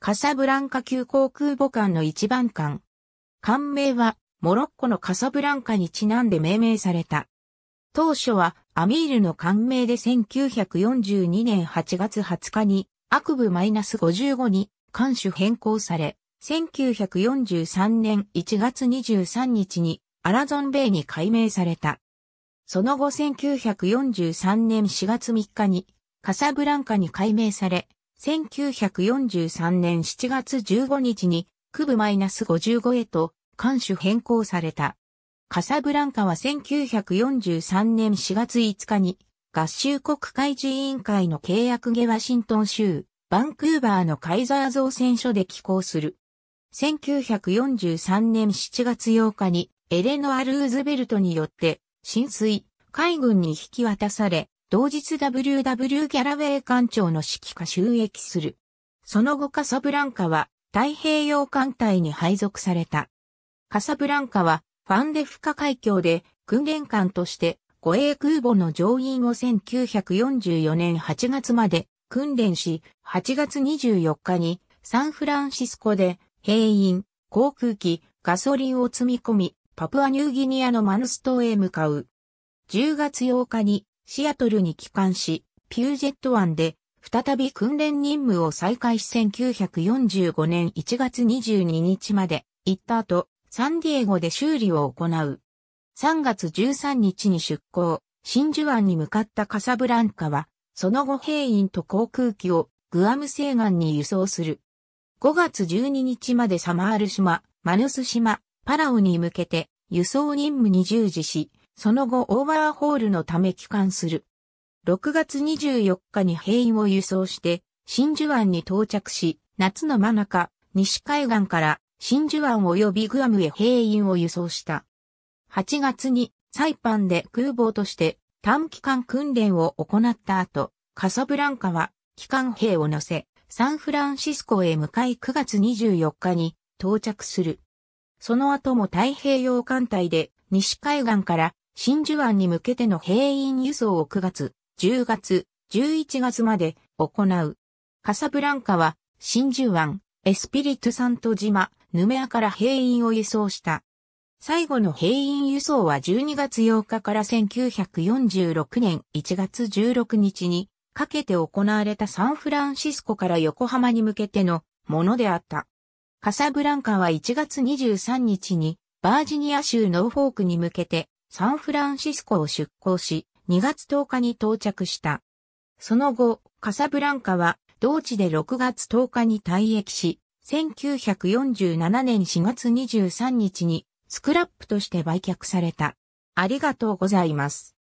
カサブランカ級航空母艦の一番艦。艦名は、モロッコのカサブランカにちなんで命名された。当初は、アミールの艦名で1942年8月20日に、アクブ -55 に、艦首変更され、1943年1月23日に、アラゾンベイに改名された。その後1943年4月3日に、カサブランカに改名され、1943年7月15日に、区部 -55 へと、艦首変更された。カサブランカは1943年4月5日に、合衆国会事委員会の契約下ワシントン州、バンクーバーのカイザー造船所で寄港する。1943年7月8日に、エレノア・ルーズベルトによって、浸水、海軍に引き渡され、同日 WW ギャラウェイ艦長の指揮下収益する。その後カサブランカは太平洋艦隊に配属された。カサブランカはファンデフカ海峡で訓練艦として護衛空母の乗員を1944年8月まで訓練し、8月24日にサンフランシスコで兵員、航空機、ガソリンを積み込み、パプアニューギニアのマヌス島へ向かう。10月8日にシアトルに帰還し、ピュージェット湾で再び訓練任務を再開し1945年1月22日まで行った後、サンディエゴで修理を行う。3月13日に出港、真珠湾に向かったカサブランカは、その後兵員と航空機をグアム西岸に輸送する。5月12日までサマール島、マヌス島、パラオに向けて輸送任務に従事し、その後オーバーホールのため帰還する。6月24日に兵員を輸送して、真珠湾に到着し、夏の真中、西海岸から真珠湾及びグアムへ兵員を輸送した。8月にサイパンで空母として短期間訓練を行った後、カサブランカは機関兵を乗せ、サンフランシスコへ向かい9月24日に到着する。その後も太平洋艦隊で西海岸から真珠湾に向けての兵員輸送を9月、10月、11月まで行う。カサブランカは真珠湾、エスピリトサント島、ヌメアから兵員を輸送した。最後の兵員輸送は12月8日から1946年1月16日にかけて行われたサンフランシスコから横浜に向けてのものであった。カサブランカは1月23日にバージニア州ノーフォークに向けてサンフランシスコを出港し、2月10日に到着した。その後、カサブランカは同地で6月10日に退役し、1947年4月23日にスクラップとして売却された。ありがとうございます。